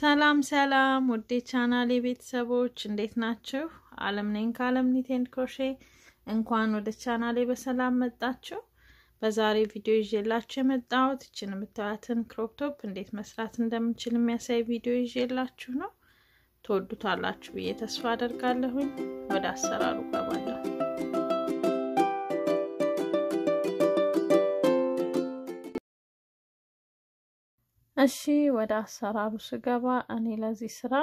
ሰላም ሰላም ውዴ ቻናሌ ቤተሰቦች እንዴት ናችሁ? አለም ነኝ ከአለም ኒት ኤንድ ክሮሼ። እንኳን ወደ ቻናሌ በሰላም መጣችሁ። በዛሬ ቪዲዮ ይዤላችሁ የመጣሁት ይችን የምታዩትን ክሮፕቶፕ እንዴት መስራት እንደምችል የሚያሳይ ቪዲዮ ይዤላችሁ ነው። ትወዱታላችሁ ብዬ ተስፋ አደርጋለሁኝ። ወደ አሰራሩ ገባለሁ። እሺ ወደ አሰራሩ ስገባ እኔ ለዚህ ስራ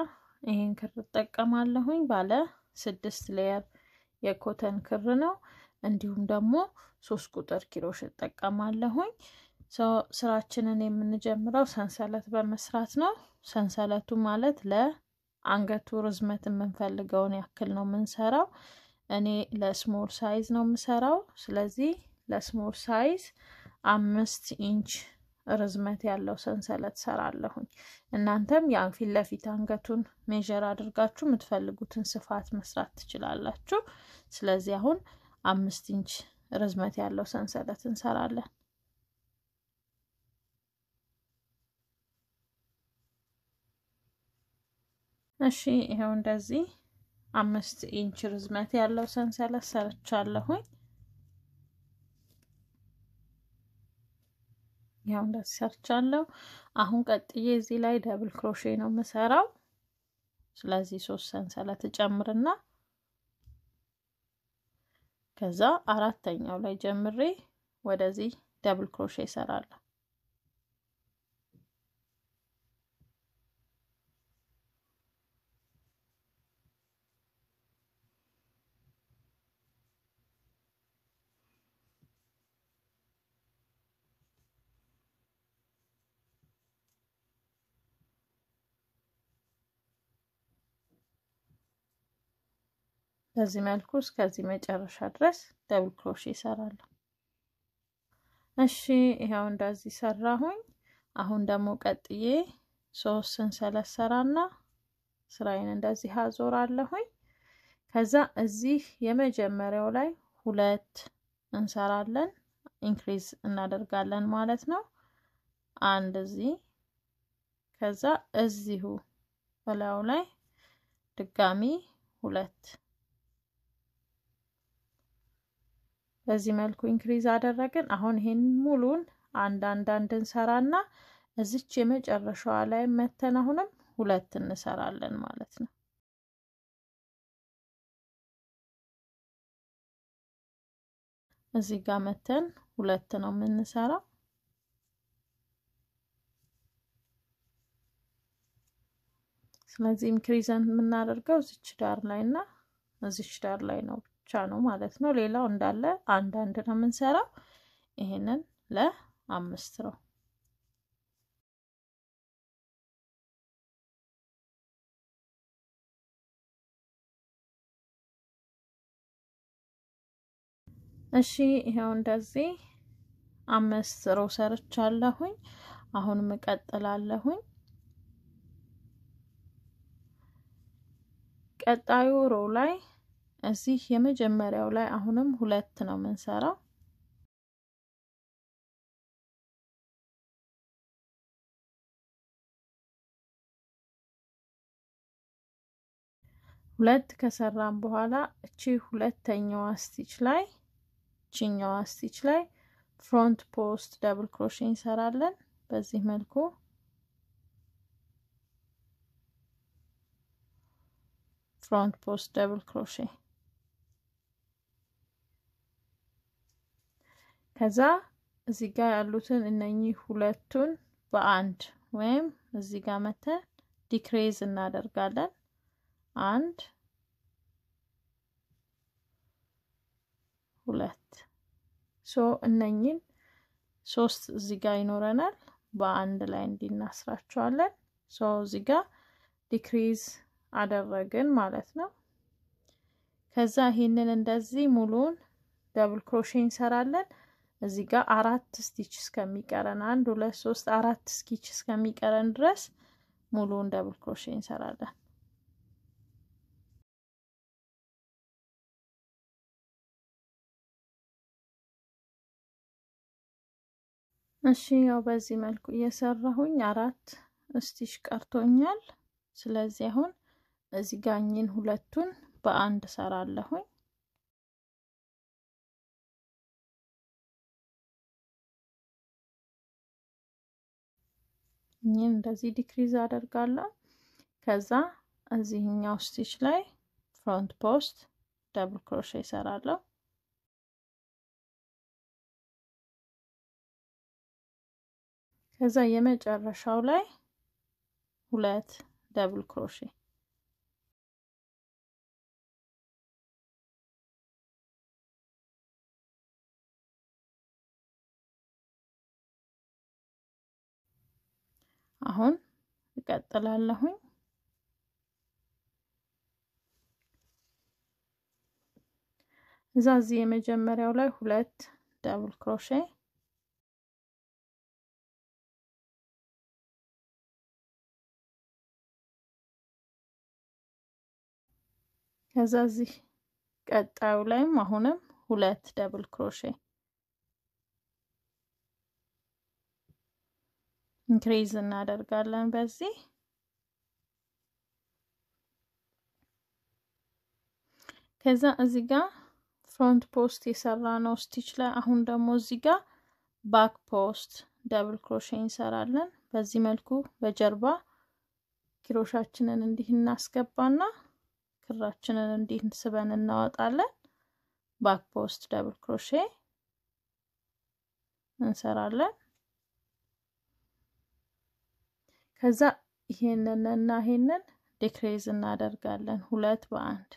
ይህን ክር እጠቀማለሁኝ። ባለ ስድስት ሌየር የኮተን ክር ነው። እንዲሁም ደግሞ ሶስት ቁጥር ኪሮሽ እጠቀማለሁኝ። ስራችንን የምንጀምረው ሰንሰለት በመስራት ነው። ሰንሰለቱ ማለት ለአንገቱ ርዝመት የምንፈልገውን ያክል ነው የምንሰራው። እኔ ለስሞል ሳይዝ ነው የምሰራው። ስለዚህ ለስሞል ሳይዝ አምስት ኢንች ርዝመት ያለው ሰንሰለት ሰራለሁኝ። እናንተም ያን ፊት ለፊት አንገቱን ሜዥር አድርጋችሁ የምትፈልጉትን ስፋት መስራት ትችላላችሁ። ስለዚህ አሁን አምስት ኢንች ርዝመት ያለው ሰንሰለት እንሰራለን። እሺ ይኸው እንደዚህ አምስት ኢንች ርዝመት ያለው ሰንሰለት ሰርቻለሁኝ። ያው እንደዚህ ሰርቻለሁ። አሁን ቀጥዬ እዚህ ላይ ደብል ክሮሼ ነው የምሰራው። ስለዚህ ሶስት ሰንሰለት ጨምርና ከዛ አራተኛው ላይ ጀምሬ ወደዚህ ደብል ክሮሼ እሰራለሁ። በዚህ መልኩ እስከዚህ መጨረሻ ድረስ ደብል ክሮሼ ይሰራለሁ። እሺ ይኸው እንደዚህ ሰራሁኝ። አሁን ደግሞ ቀጥዬ ሶስት ሰንሰለት ሰራና ስራዬን እንደዚህ አዞራለሁኝ። ከዛ እዚህ የመጀመሪያው ላይ ሁለት እንሰራለን፣ ኢንክሪዝ እናደርጋለን ማለት ነው። አንድ እዚህ ከዛ እዚሁ በላዩ ላይ ድጋሚ ሁለት በዚህ መልኩ ኢንክሪዝ አደረግን። አሁን ይሄን ሙሉን አንድ አንድ አንድ እንሰራና እዚች የመጨረሻዋ ላይ መተን አሁንም ሁለት እንሰራለን ማለት ነው። እዚህ ጋር መተን ሁለት ነው የምንሰራው። ስለዚህ ኢንክሪዝ የምናደርገው እዚች ዳር ላይ እና እዚች ዳር ላይ ነው። ብቻ ነው ማለት ነው። ሌላው እንዳለ አንድ አንድ ነው የምንሰራው። ይሄንን ለአምስት ነው እሺ ይኸው እንደዚህ አምስት ሮ ሰርቻለሁኝ። አሁንም እቀጥላለሁኝ። ቀጣዩ ሮ ላይ እዚህ የመጀመሪያው ላይ አሁንም ሁለት ነው የምንሰራው። ሁለት ከሰራን በኋላ እቺ ሁለተኛዋ ስቲች ላይ እቺኛዋ ስቲች ላይ ፍሮንት ፖስት ደብል ክሮሼ እንሰራለን በዚህ መልኩ ፍሮንት ፖስት ደብል ክሮሼ ከዛ እዚህ ጋር ያሉትን እነኚህ ሁለቱን በአንድ ወይም እዚህ ጋር መተን ዲክሬዝ እናደርጋለን። አንድ ሁለት ሶ እነኚህን ሶስት እዚህ ጋር ይኖረናል። በአንድ ላይ እንዲናስራቸዋለን። ሶ እዚህ ጋር ዲክሪዝ አደረግን ማለት ነው። ከዛ ይሄንን እንደዚህ ሙሉን ደብል ክሮሼ እንሰራለን። እዚህ ጋር አራት ስቲች እስከሚቀረን አንድ ሁለት ሶስት አራት ስቲች እስከሚቀረን ድረስ ሙሉውን ደብል ክሮሼ እንሰራለን። እሺ ያው በዚህ መልኩ እየሰራሁኝ አራት ስቲች ቀርቶኛል። ስለዚህ አሁን እዚህ ጋኝን ሁለቱን በአንድ ሰራለሁኝ። ይህን እንደዚህ ዲክሪዝ አደርጋለሁ። ከዛ እዚህኛው ስቲች ላይ ፍሮንት ፖስት ደብል ክሮሼ ይሰራለሁ። ከዛ የመጨረሻው ላይ ሁለት ደብል ክሮሼ አሁን እቀጥላለሁኝ። እዛ እዚህ የመጀመሪያው ላይ ሁለት ዳብል ክሮሼ ከዛ እዚህ ቀጣዩ ላይም አሁንም ሁለት ደብል ክሮሼ ኢንክሪዝ እናደርጋለን በዚህ ከዛ እዚህ ጋር ፍሮንት ፖስት የሰራ ነው ስቲች ላይ አሁን ደግሞ እዚህ ጋር ባክ ፖስት ደብል ክሮሼ እንሰራለን። በዚህ መልኩ በጀርባ ኪሮሻችንን እንዲህ እናስገባና ክራችንን እንዲህ ስበን እናወጣለን። ባክ ፖስት ደብል ክሮሼ እንሰራለን። ከዛ ይሄንን እና ይሄንን ዲክሬዝ እናደርጋለን ሁለት በአንድ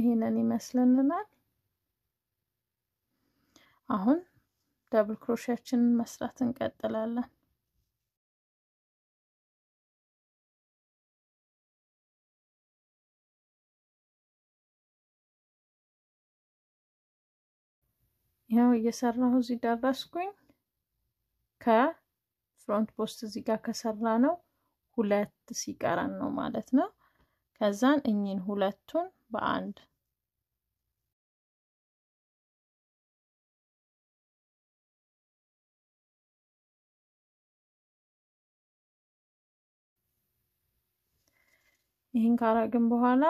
ይሄንን ይመስልልናል። አሁን ደብል ክሮሻችንን መስራት እንቀጥላለን። ይኸው እየሰራሁ እዚህ ደረስኩኝ። ከፍሮንት ፖስት እዚህ ጋር ከሰራ ነው ሁለት ሲቀረን ነው ማለት ነው። ከዛን እኚህን ሁለቱን በአንድ ይህን ካረግን በኋላ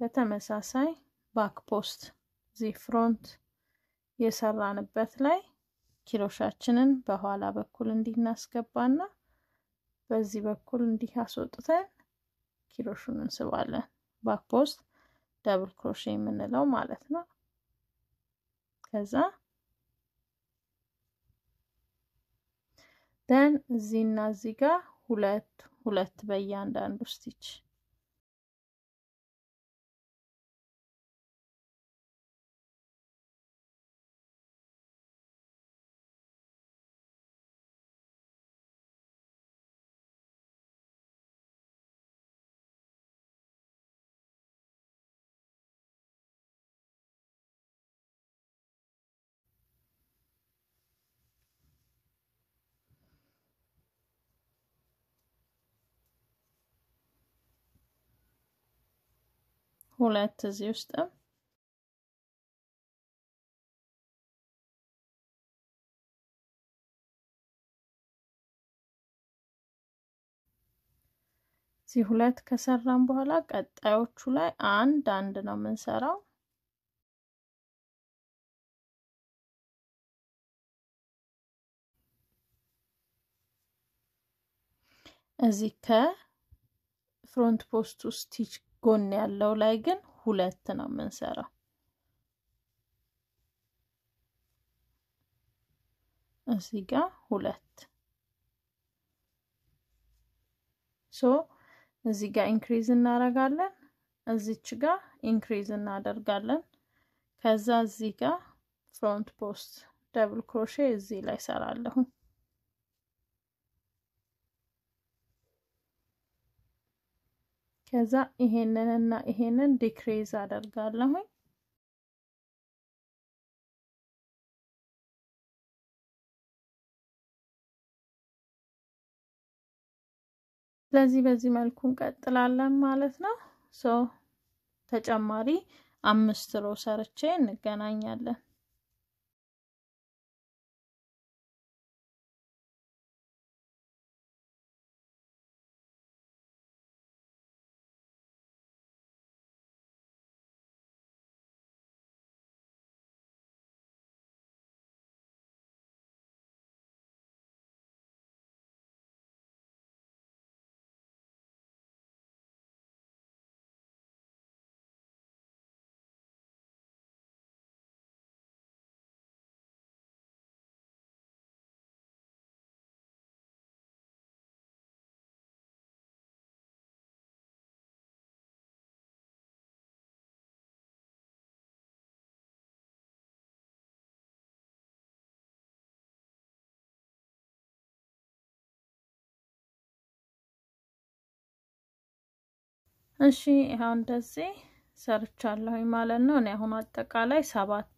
በተመሳሳይ ባክ ፖስት እዚህ ፍሮንት የሰራንበት ላይ ኪሮሻችንን በኋላ በኩል እንዲህ እናስገባና በዚህ በኩል እንዲህ አስወጥተን ኪሮሹን እንስባለን። ባክፖስት ደብል ክሮሼ የምንለው ማለት ነው። ከዛ ደን እዚህና እዚህ ጋር ሁለት ሁለት በእያንዳንዱ ስቲች ሁለት እዚህ ውስጥም እዚህ ሁለት ከሰራን በኋላ ቀጣዮቹ ላይ አንድ አንድ ነው የምንሰራው። እዚህ ከፍሮንት ፖስቱ ስቲች ጎን ያለው ላይ ግን ሁለት ነው የምንሰራው። እዚህ ጋ ሁለት ሶ እዚህ ጋ ኢንክሪዝ እናደርጋለን። እዚች ጋ ኢንክሪዝ እናደርጋለን። ከዛ እዚህ ጋ ፍሮንት ፖስት ደብል ክሮሼ እዚህ ላይ ሰራለሁ። ከዛ ይሄንን እና ይሄንን ዲክሬዝ አደርጋለሁኝ። ስለዚህ በዚህ መልኩ እንቀጥላለን ማለት ነው። ሶ ተጨማሪ አምስት ሮ ሰርቼ እንገናኛለን። እሺ ይኸው እንደዚህ ሰርቻለሁኝ ማለት ነው። እኔ አሁን አጠቃላይ ሰባት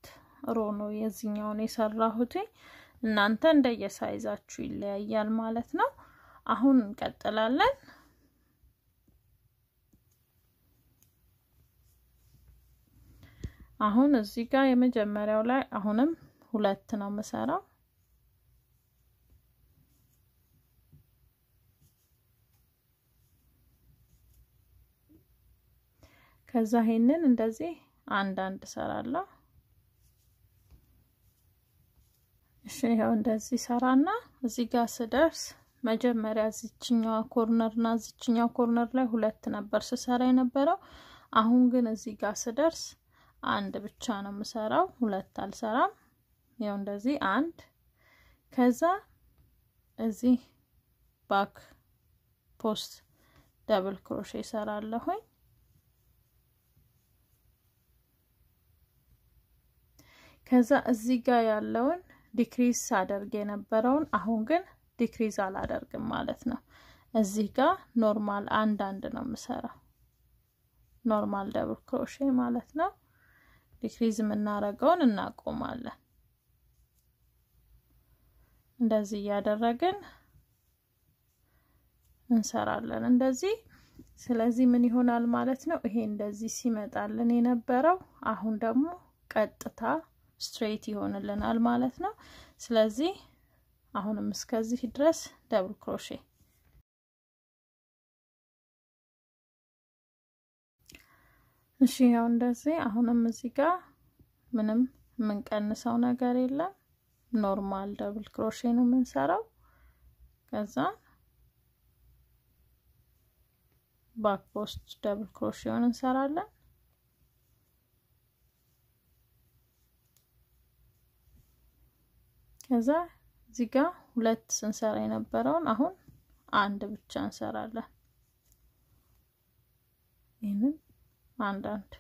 ሮ ነው የዚህኛውን የሰራሁት። እናንተ እንደየሳይዛችሁ ይለያያል ማለት ነው። አሁን እንቀጥላለን። አሁን እዚህ ጋር የመጀመሪያው ላይ አሁንም ሁለት ነው የምሰራው። ከዛ ይሄንን እንደዚህ አንድ አንድ ሰራለሁ። እሺ ይኸው እንደዚህ ሰራና እዚህ ጋር ስደርስ መጀመሪያ እዚችኛዋ ኮርነርና እዚችኛው ኮርነር ላይ ሁለት ነበር ስሰራ የነበረው። አሁን ግን እዚህ ጋር ስደርስ አንድ ብቻ ነው የምሰራው፣ ሁለት አልሰራም። ይኸው እንደዚህ አንድ ከዛ እዚህ ባክ ፖስት ደብል ክሮሼ እሰራለሁኝ። ከዛ እዚህ ጋር ያለውን ዲክሪዝ ሳደርግ የነበረውን አሁን ግን ዲክሪዝ አላደርግም ማለት ነው። እዚህ ጋር ኖርማል አንድ አንድ ነው የምሰራው ኖርማል ደብል ክሮሼ ማለት ነው። ዲክሪዝ የምናደርገውን እናቆማለን። እንደዚህ እያደረግን እንሰራለን እንደዚህ። ስለዚህ ምን ይሆናል ማለት ነው? ይሄ እንደዚህ ሲመጣልን የነበረው አሁን ደግሞ ቀጥታ ስትሬት ይሆንልናል ማለት ነው። ስለዚህ አሁንም እስከዚህ ድረስ ደብል ክሮሼ እሺ፣ ያው እንደዚህ አሁንም እዚህ ጋር ምንም የምንቀንሰው ነገር የለም። ኖርማል ደብል ክሮሼ ነው የምንሰራው። ከዛ ባክ ፖስት ደብል ክሮሼውን እንሰራለን። ከዛ እዚህ ሁለት ስንሰራ የነበረውን አሁን አንድ ብቻ እንሰራለን። ይህንን አንድ አንድ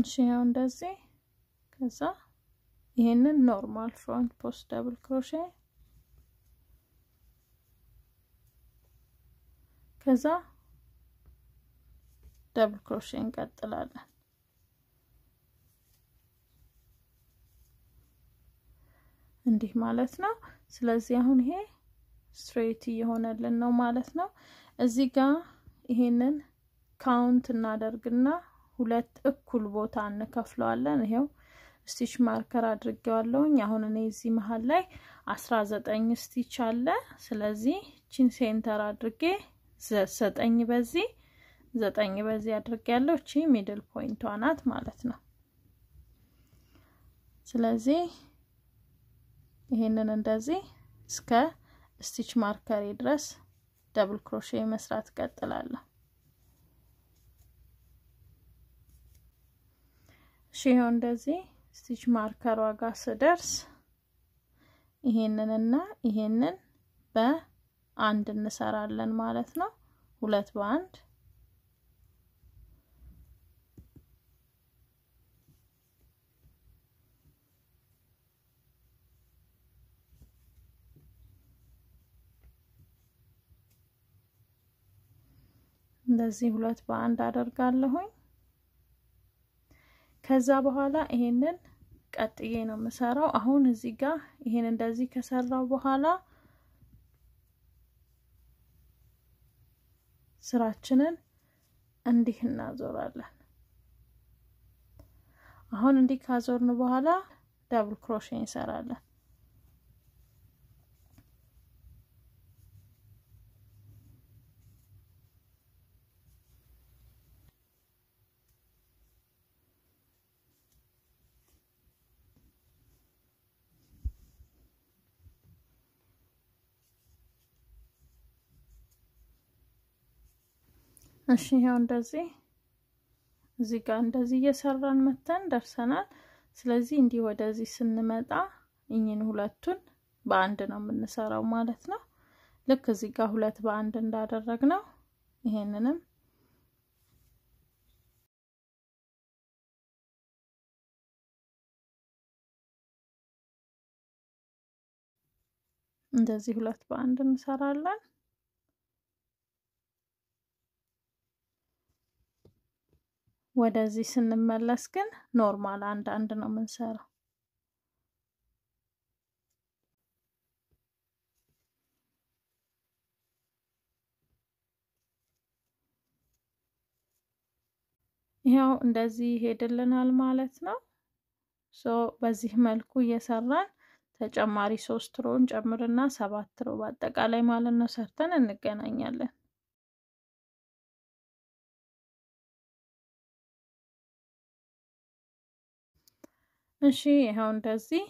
እሺ ያው እንደዚህ ከዛ ይሄንን ኖርማል ፍሮንት ፖስት ዳብል ክሮሼ ከዛ ዳብል ክሮሼ እንቀጥላለን። እንዲህ ማለት ነው። ስለዚህ አሁን ይሄ ስትሬት እየሆነልን ነው ማለት ነው። እዚህ ጋር ይሄንን ካውንት እናደርግና ሁለት እኩል ቦታ እንከፍለዋለን። ይሄው ስቲች ማርከር አድርጌዋለሁኝ። አሁን እኔ እዚህ መሀል ላይ አስራ ዘጠኝ ስቲች አለ። ስለዚህ ቺን ሴንተር አድርጌ ዘጠኝ በዚህ ዘጠኝ በዚህ አድርጌ ያለው እቺ ሚድል ፖይንቷ ናት ማለት ነው። ስለዚህ ይሄንን እንደዚህ እስከ ስቲች ማርከሬ ድረስ ደብል ክሮሼ መስራት ቀጥላለሁ። እሺ ይሄው እንደዚህ ስቲች ማርከሯ ጋር ስደርስ ይሄንንና ይሄንን በአንድ እንሰራለን ማለት ነው። ሁለት በአንድ እንደዚህ ሁለት በአንድ አደርጋለሁኝ። ከዛ በኋላ ይሄንን ቀጥዬ ነው የምሰራው። አሁን እዚህ ጋር ይሄን እንደዚህ ከሰራው በኋላ ስራችንን እንዲህ እናዞራለን። አሁን እንዲህ ካዞርን በኋላ ዳብል ክሮሼ እንሰራለን። እሺ ይኸው እንደዚህ እዚህ ጋር እንደዚህ እየሰራን መተን ደርሰናል። ስለዚህ እንዲህ ወደዚህ ስንመጣ እኝን ሁለቱን በአንድ ነው የምንሰራው ማለት ነው። ልክ እዚህ ጋር ሁለት በአንድ እንዳደረግ ነው ይሄንንም እንደዚህ ሁለት በአንድ እንሰራለን። ወደዚህ ስንመለስ ግን ኖርማል አንድ አንድ ነው የምንሰራው። ይኸው እንደዚህ ይሄድልናል ማለት ነው። ሶ በዚህ መልኩ እየሰራን ተጨማሪ ሶስት ሮን ጨምርና ሰባት ሮ በአጠቃላይ ማለት ነው ሰርተን እንገናኛለን። እሺ ይኸው እንደዚህ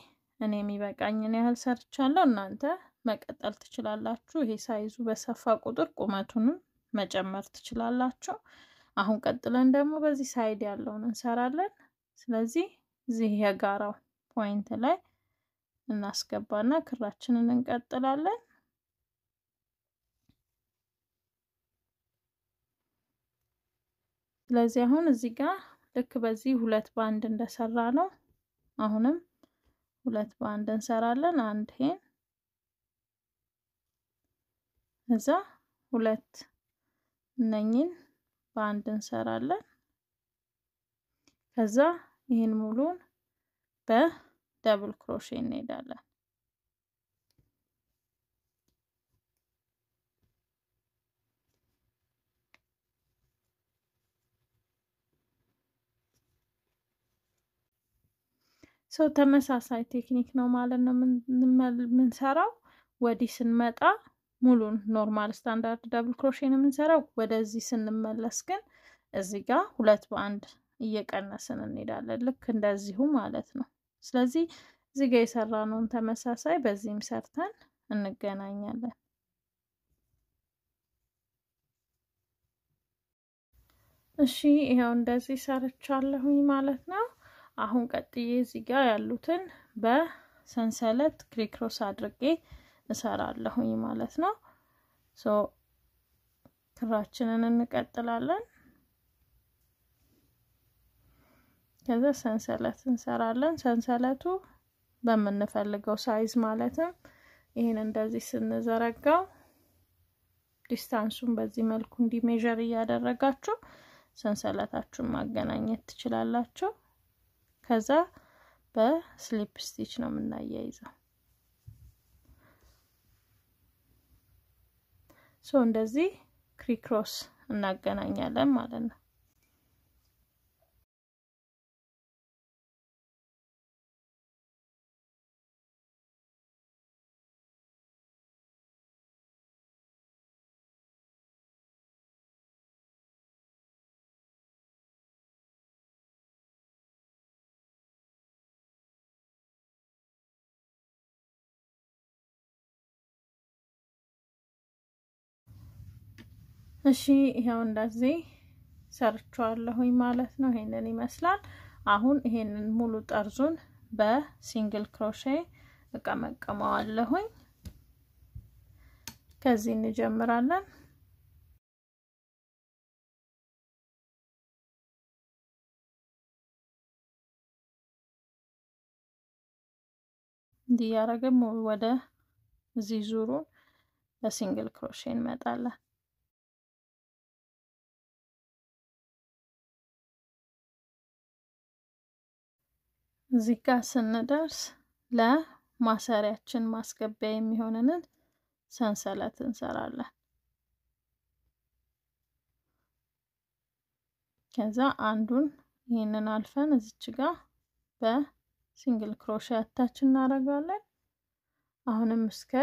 እኔ የሚበቃኝን ያህል ሰርቻለሁ። እናንተ መቀጠል ትችላላችሁ። ይሄ ሳይዙ በሰፋ ቁጥር ቁመቱንም መጨመር ትችላላችሁ። አሁን ቀጥለን ደግሞ በዚህ ሳይድ ያለውን እንሰራለን። ስለዚህ እዚህ የጋራው ፖይንት ላይ እናስገባና ክራችንን እንቀጥላለን። ስለዚህ አሁን እዚህ ጋር ልክ በዚህ ሁለት ባንድ እንደሰራ ነው አሁንም ሁለት በአንድ እንሰራለን። አንድ ይሄን እዛ ሁለት እነኝን በአንድ እንሰራለን። ከዛ ይህን ሙሉን በደብል ክሮሼ እንሄዳለን። ሰው ተመሳሳይ ቴክኒክ ነው ማለት ነው የምንሰራው። ወዲህ ስንመጣ ሙሉን ኖርማል ስታንዳርድ ደብል ነው የምንሰራው፣ ወደዚህ ስንመለስ ግን እዚህ ጋር ሁለት በአንድ እየቀነስን እንሄዳለን። ልክ እንደዚሁ ማለት ነው። ስለዚህ እዚህ ጋር የሰራነውን ተመሳሳይ በዚህም ሰርተን እንገናኛለን። እሺ ይኸው እንደዚህ ሰርቻለሁኝ ማለት ነው። አሁን ቀጥዬ እዚህ ጋር ያሉትን በሰንሰለት ክሪክሮስ አድርጌ እሰራለሁኝ ማለት ነው። ሶ ክራችንን እንቀጥላለን። ከዛ ሰንሰለት እንሰራለን። ሰንሰለቱ በምንፈልገው ሳይዝ ማለትም ይህን እንደዚህ ስንዘረጋው ዲስታንሱን በዚህ መልኩ እንዲሜዥር እያደረጋችሁ ሰንሰለታችሁን ማገናኘት ትችላላችሁ። ከዛ በስሊፕ ስቲች ነው የምናያይዘው። ሶ እንደዚህ ክሪክሮስ እናገናኛለን ማለት ነው። እሺ ይኸው እንደዚህ ሰርቸዋለሁኝ ማለት ነው። ይሄንን ይመስላል። አሁን ይሄንን ሙሉ ጠርዙን በሲንግል ክሮሼ እቀመቀመዋለሁኝ። ከዚህ እንጀምራለን። እንዲህ ያደረግን ወደ እዚህ ዙሩን በሲንግል ክሮሼ እንመጣለን። እዚህ ጋር ስንደርስ ለማሰሪያችን ማስገቢያ የሚሆንንን ሰንሰለት እንሰራለን። ከዛ አንዱን ይህንን አልፈን እዚች ጋር በሲንግል ክሮሽ አታችን እናደርጋለን። አሁንም እስከ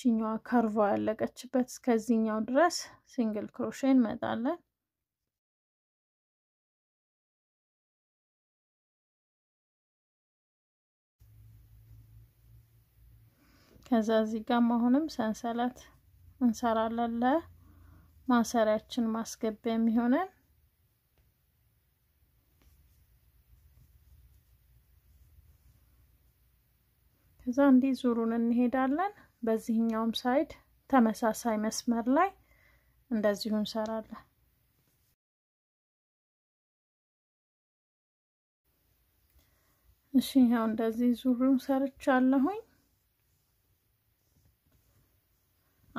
ችኛዋ ከርቫ ያለቀችበት እስከዚህኛው ድረስ ሲንግል ክሮሼ እንመጣለን። ከዛ እዚህ ጋር አሁንም ሰንሰለት እንሰራለን ለማሰሪያችን ማስገቢያ የሚሆነን ከዛ እንዲህ ዙሩን እንሄዳለን። በዚህኛውም ሳይድ ተመሳሳይ መስመር ላይ እንደዚሁ እንሰራለን። እሺ ያው እንደዚህ ዙሩን ሰርቻለሁኝ።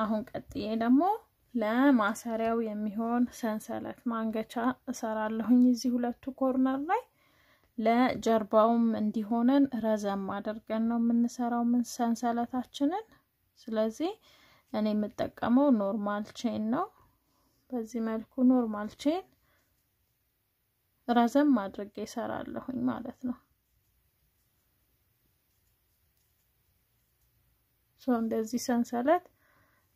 አሁን ቀጥዬ ደግሞ ለማሰሪያው የሚሆን ሰንሰለት ማንገቻ እሰራለሁኝ እዚህ ሁለቱ ኮርነር ላይ ለጀርባውም እንዲሆነን ረዘም አድርገን ነው የምንሰራው ምን ሰንሰለታችንን። ስለዚህ እኔ የምጠቀመው ኖርማል ቼን ነው። በዚህ መልኩ ኖርማል ቼን ረዘም አድርጌ እሰራለሁኝ ማለት ነው። ሶ እንደዚህ ሰንሰለት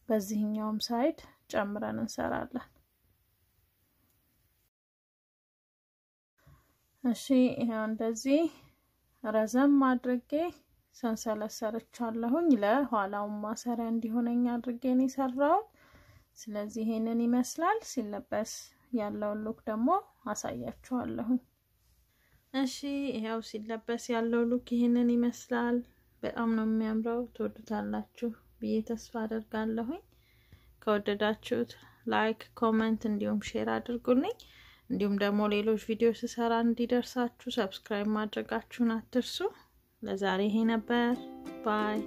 በዚህኛውም ሳይድ ጨምረን እንሰራለን። እሺ ይሄው እንደዚህ ረዘም አድርጌ ሰንሰለት ሰርቻለሁኝ። ለኋላውን ማሰሪያ እንዲሆነኝ አድርጌ ነው የሰራሁት። ስለዚህ ይሄንን ይመስላል። ሲለበስ ያለውን ሉክ ደግሞ አሳያችኋለሁኝ። እሺ ይሄው ሲለበስ ያለው ሉክ ይህንን ይመስላል። በጣም ነው የሚያምረው። ትወዱታላችሁ። ብዬ ተስፋ አደርጋለሁኝ። ከወደዳችሁት ላይክ፣ ኮመንት እንዲሁም ሼር አድርጉልኝ። እንዲሁም ደግሞ ሌሎች ቪዲዮ ስሰራ እንዲደርሳችሁ ሰብስክራይብ ማድረጋችሁን አትርሱ። ለዛሬ ይሄ ነበር። ባይ